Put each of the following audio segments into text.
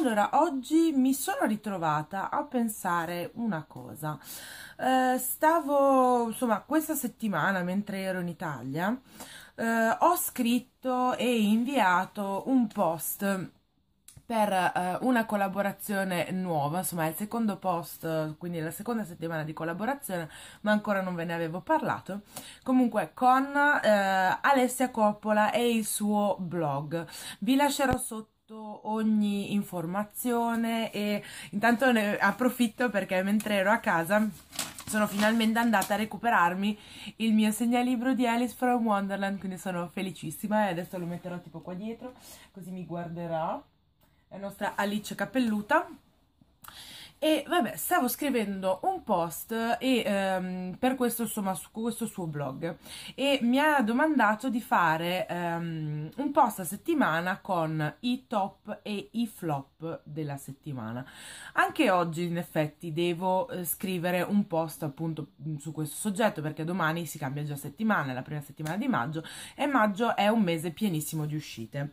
Allora, oggi mi sono ritrovata a pensare una cosa. Eh, stavo, insomma, questa settimana, mentre ero in Italia, eh, ho scritto e inviato un post per eh, una collaborazione nuova, insomma è il secondo post, quindi la seconda settimana di collaborazione, ma ancora non ve ne avevo parlato, comunque con eh, Alessia Coppola e il suo blog. Vi lascerò sotto ogni informazione e intanto ne approfitto perché mentre ero a casa sono finalmente andata a recuperarmi il mio segnalibro di Alice from Wonderland quindi sono felicissima e adesso lo metterò tipo qua dietro così mi guarderà la nostra Alice capelluta e vabbè, stavo scrivendo un post e, ehm, per questo, insomma, su questo suo blog e mi ha domandato di fare ehm, un post a settimana con i top e i flop della settimana. Anche oggi, in effetti, devo eh, scrivere un post appunto mm, su questo soggetto perché domani si cambia già settimana, è la prima settimana di maggio e maggio è un mese pienissimo di uscite.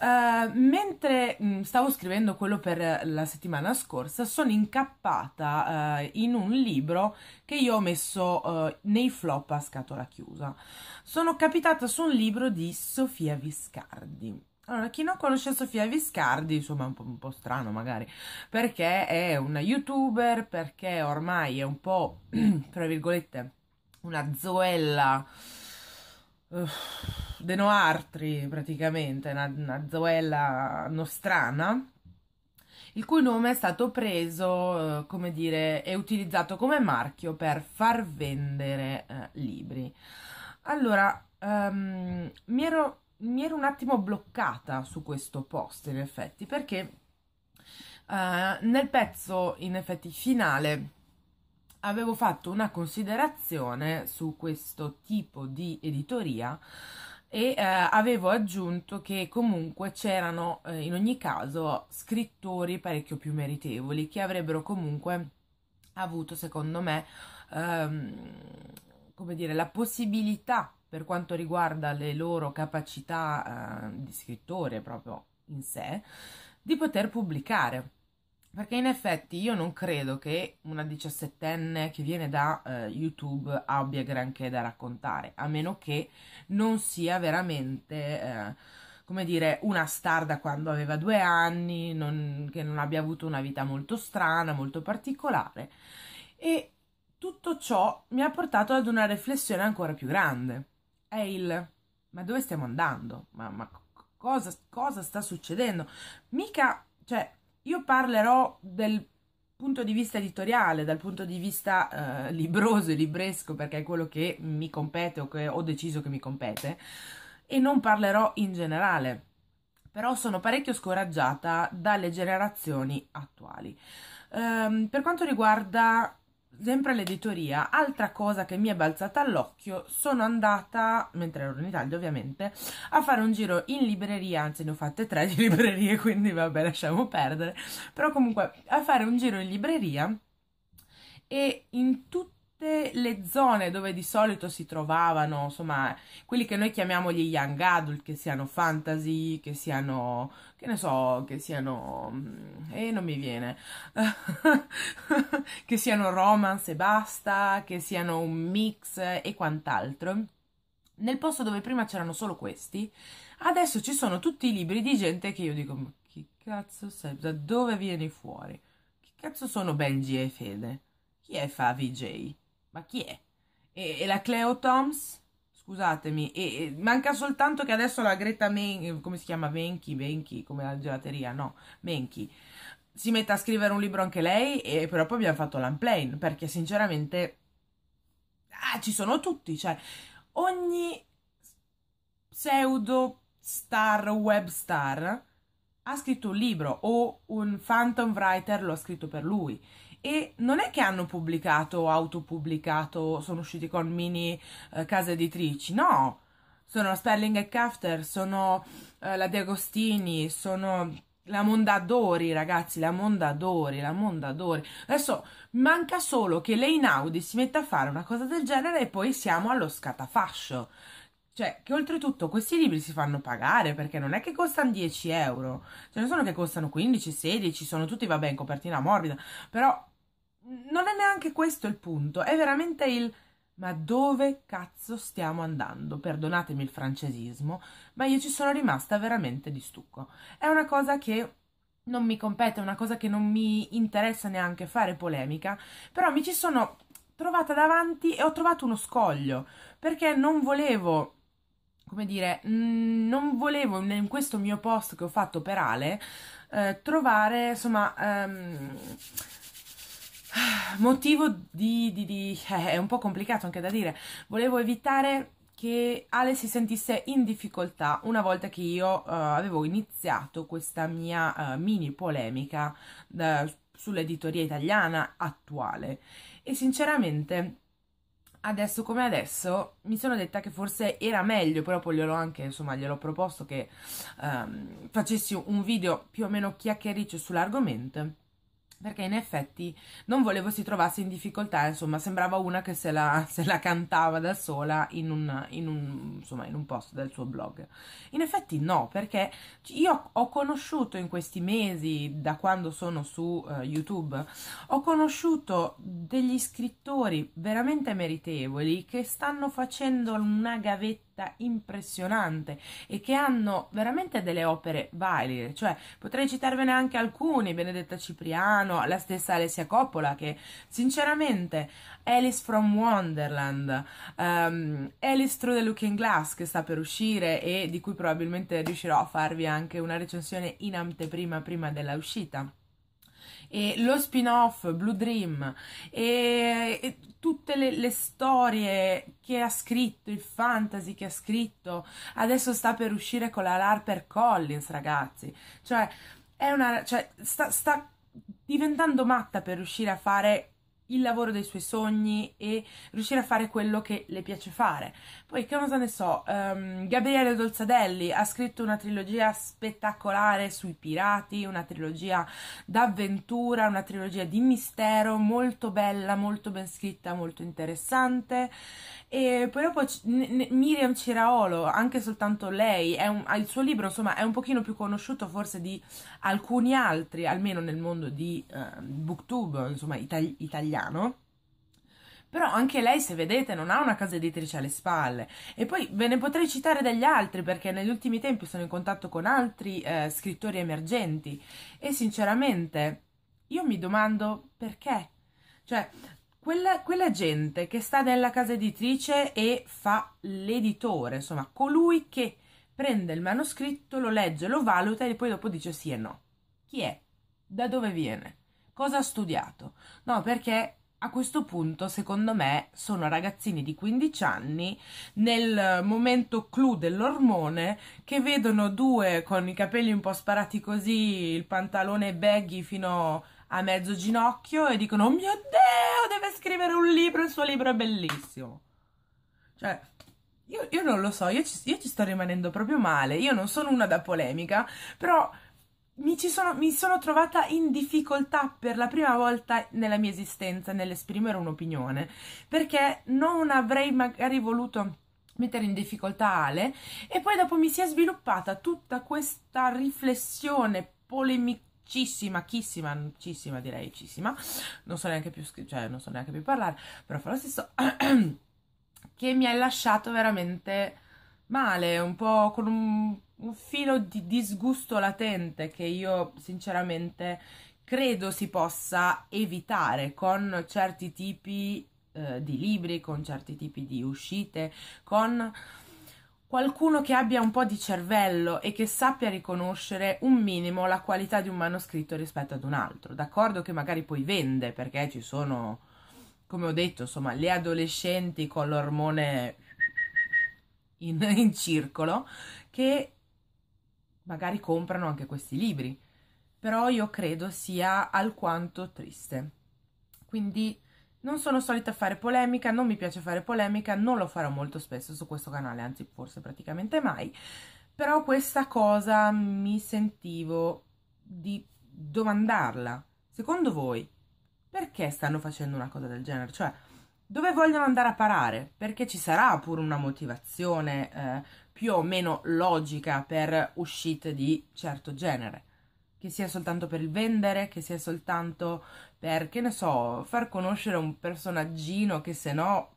Uh, mentre mh, mm, stavo scrivendo quello per la settimana scorsa, sono in incappata eh, in un libro che io ho messo eh, nei flop a scatola chiusa. Sono capitata su un libro di Sofia Viscardi. Allora, chi non conosce Sofia Viscardi, insomma, è un po', un po', strano magari, perché è una youtuber, perché ormai è un po', tra virgolette, una zoella uh, de noartri praticamente, una, una zoella nostrana, il cui nome è stato preso, eh, come dire, e utilizzato come marchio per far vendere eh, libri. Allora, um, mi, ero, mi, ero, un attimo bloccata su questo post, in effetti, perché uh, nel pezzo, in effetti, finale avevo fatto una considerazione su questo tipo di editoria e eh, avevo aggiunto che comunque c'erano eh, in ogni caso scrittori parecchio più meritevoli che avrebbero comunque avuto secondo me ehm, come dire la possibilità per quanto riguarda le loro capacità eh, di scrittore proprio in sé di poter pubblicare perché in effetti io non credo che una diciassettenne che viene da eh, YouTube abbia granché da raccontare, a meno che non sia veramente, eh, come dire, una star da quando aveva due anni, non, che non abbia avuto una vita molto strana, molto particolare. E tutto ciò mi ha portato ad una riflessione ancora più grande. È il ma dove stiamo andando? Ma, ma cosa, cosa sta succedendo? Mica, cioè, io parlerò del punto di vista editoriale, dal punto di vista eh, libroso e libresco, perché è quello che mi compete o che ho deciso che mi compete, e non parlerò in generale. Però sono parecchio scoraggiata dalle generazioni attuali. Um, per quanto riguarda sempre all'editoria, altra cosa che mi è balzata all'occhio, sono andata, mentre ero in Italia ovviamente, a fare un giro in libreria, anzi ne ho fatte tre di librerie, quindi vabbè lasciamo perdere, però comunque a fare un giro in libreria e in tutto tutte le zone dove di solito si trovavano, insomma, quelli che noi chiamiamo gli young adult, che siano fantasy, che siano, che ne so, che siano, e mm, eh, non mi viene, che siano romance e basta, che siano un mix e quant'altro. Nel posto dove prima c'erano solo questi, adesso ci sono tutti i libri di gente che io dico, ma chi cazzo sei? Da dove vieni fuori? Chi cazzo sono Benji e Fede? Chi è Favij? Ma chi è? E, e la Cleo Toms? Scusatemi, e, e, manca soltanto che adesso la Greta Men, come si chiama? Venchi, Venchi, come la gelateria, no, Menchi, si metta a scrivere un libro anche lei, e però poi abbiamo fatto l'unplane, perché sinceramente, ah, ci sono tutti, cioè, ogni pseudo star, web star, ha scritto un libro o un phantom writer lo ha scritto per lui. E non è che hanno pubblicato, autopubblicato, sono usciti con mini eh, case editrici, no. Sono Spelling e Cafter, sono eh, la De Agostini, sono la Mondadori, ragazzi, la Mondadori, la Mondadori. Adesso manca solo che lei Leinaudi si metta a fare una cosa del genere e poi siamo allo scatafascio. Cioè, che oltretutto questi libri si fanno pagare perché non è che costano 10 euro, ce ne sono che costano 15, 16, sono tutti, vabbè, in copertina morbida, però mm, non è neanche questo il punto, è veramente il ma dove cazzo stiamo andando? Perdonatemi il francesismo, ma io ci sono rimasta veramente di stucco. È una cosa che non mi compete, è una cosa che non mi interessa neanche fare polemica, però mi ci sono trovata davanti e ho trovato uno scoglio, perché non volevo come dire, mm, non volevo in questo mio post che ho fatto per Ale eh, trovare, insomma, ehm, motivo di... di, di eh, è un po' complicato anche da dire, volevo evitare che Ale si sentisse in difficoltà una volta che io eh, avevo iniziato questa mia eh, mini polemica eh, sull'editoria italiana attuale e sinceramente adesso come adesso mi sono detta che forse era meglio, però poi gliel'ho anche, insomma, gliel'ho proposto che um, facessi un video più o meno chiacchiericcio sull'argomento perché in effetti non volevo si trovasse in difficoltà, insomma, sembrava una che se la, se la cantava da sola in un, in, un, insomma, in un, post del suo blog. In effetti no, perché io ho conosciuto in questi mesi, da quando sono su uh, YouTube, ho conosciuto degli scrittori veramente meritevoli che stanno facendo una gavetta scelta impressionante e che hanno veramente delle opere valide, cioè potrei citarvene anche alcuni, Benedetta Cipriano, la stessa Alessia Coppola che sinceramente Alice from Wonderland, um, Alice Through the Looking Glass che sta per uscire e di cui probabilmente riuscirò a farvi anche una recensione in anteprima prima della uscita e lo spin-off Blue Dream e, e tutte le, le, storie che ha scritto, il fantasy che ha scritto, adesso sta per uscire con la Harper Collins, ragazzi. Cioè, è una, cioè sta, sta diventando matta per riuscire a fare il lavoro dei suoi sogni e riuscire a fare quello che le piace fare. Poi, che cosa ne so, um, Gabriele Dolzadelli ha scritto una trilogia spettacolare sui pirati, una trilogia d'avventura, una trilogia di mistero, molto bella, molto ben scritta, molto interessante. E poi dopo Miriam Ciraolo, anche soltanto lei, un, il suo libro insomma è un pochino più conosciuto forse di alcuni altri, almeno nel mondo di uh, booktube, insomma, itali- italiano, però anche lei, se vedete, non ha una casa editrice alle spalle. E poi ve ne potrei citare degli altri, perché negli ultimi tempi sono in contatto con altri eh, scrittori emergenti. E sinceramente, io mi domando perché. Cioè, quella, quella, gente che sta nella casa editrice e fa l'editore, insomma, colui che prende il manoscritto, lo legge, lo valuta e poi dopo dice sì e no. Chi è? Da dove viene? Cosa ha studiato? No, perché a questo punto, secondo me, sono ragazzini di 15 anni nel momento clou dell'ormone che vedono due con i capelli un po' sparati così, il pantalone baggy fino a mezzo ginocchio e dicono: Oh mio Dio, deve scrivere un libro, il suo libro è bellissimo. Cioè, io, io non lo so, io ci, io ci, sto rimanendo proprio male. Io non sono una da polemica, però mi, sono, mi sono trovata in difficoltà per la prima volta nella mia esistenza nell'esprimere un'opinione, perché non avrei magari voluto mettere in difficoltà Ale e poi dopo mi si è sviluppata tutta questa riflessione polemica cissima, chissima, cissima direi, cissima, non so neanche più, cioè non so neanche più parlare, però fa lo stesso, che mi ha lasciato veramente male, un po' con un, un filo di disgusto latente che io sinceramente credo si possa evitare con certi tipi eh, di libri, con certi tipi di uscite, con qualcuno che abbia un po' di cervello e che sappia riconoscere un minimo la qualità di un manoscritto rispetto ad un altro. D'accordo che magari poi vende perché ci sono come ho detto, insomma, le adolescenti con l'ormone in, in circolo che magari comprano anche questi libri, però io credo sia alquanto triste. Quindi non sono solita fare polemica, non mi piace fare polemica, non lo farò molto spesso su questo canale, anzi forse praticamente mai, però questa cosa mi sentivo di domandarla. Secondo voi perché stanno facendo una cosa del genere? Cioè, dove vogliono andare a parare? Perché ci sarà pure una motivazione eh, più o meno logica per uscite di certo genere. Che sia soltanto per il vendere, che sia soltanto per, che ne so, far conoscere un personaggino che se no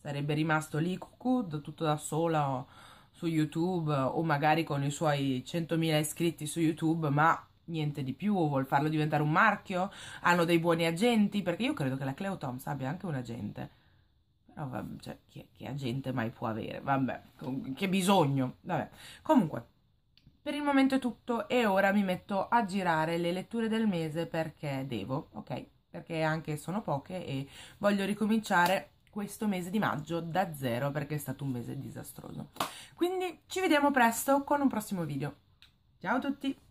sarebbe rimasto lì cucù, tutto da sola su YouTube o magari con i suoi 100.000 iscritti su YouTube, ma niente di più, vuol farlo diventare un marchio, hanno dei buoni agenti, perché io credo che la Cleo Toms abbia anche un agente. Però vabbè, cioè, che, che agente mai può avere? Vabbè, che bisogno. Vabbè. Comunque, per il momento è tutto e ora mi metto a girare le letture del mese perché devo, ok? Perché anche sono poche e voglio ricominciare questo mese di maggio da zero perché è stato un mese disastroso. Quindi ci vediamo presto con un prossimo video. Ciao a tutti!